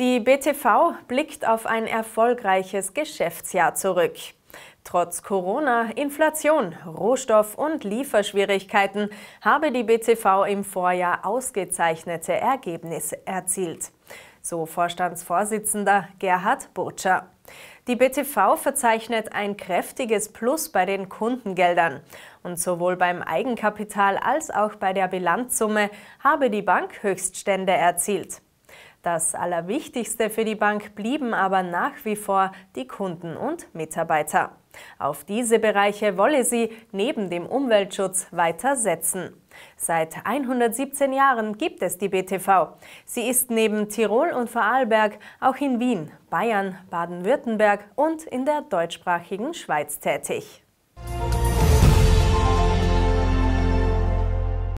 Die BTV blickt auf ein erfolgreiches Geschäftsjahr zurück. Trotz Corona, Inflation, Rohstoff- und Lieferschwierigkeiten habe die BTV im Vorjahr ausgezeichnete Ergebnisse erzielt. So Vorstandsvorsitzender Gerhard Botscher. Die BTV verzeichnet ein kräftiges Plus bei den Kundengeldern. Und sowohl beim Eigenkapital als auch bei der Bilanzsumme habe die Bank Höchststände erzielt. Das Allerwichtigste für die Bank blieben aber nach wie vor die Kunden und Mitarbeiter. Auf diese Bereiche wolle sie neben dem Umweltschutz weiter setzen. Seit 117 Jahren gibt es die BTV. Sie ist neben Tirol und Vorarlberg auch in Wien, Bayern, Baden-Württemberg und in der deutschsprachigen Schweiz tätig.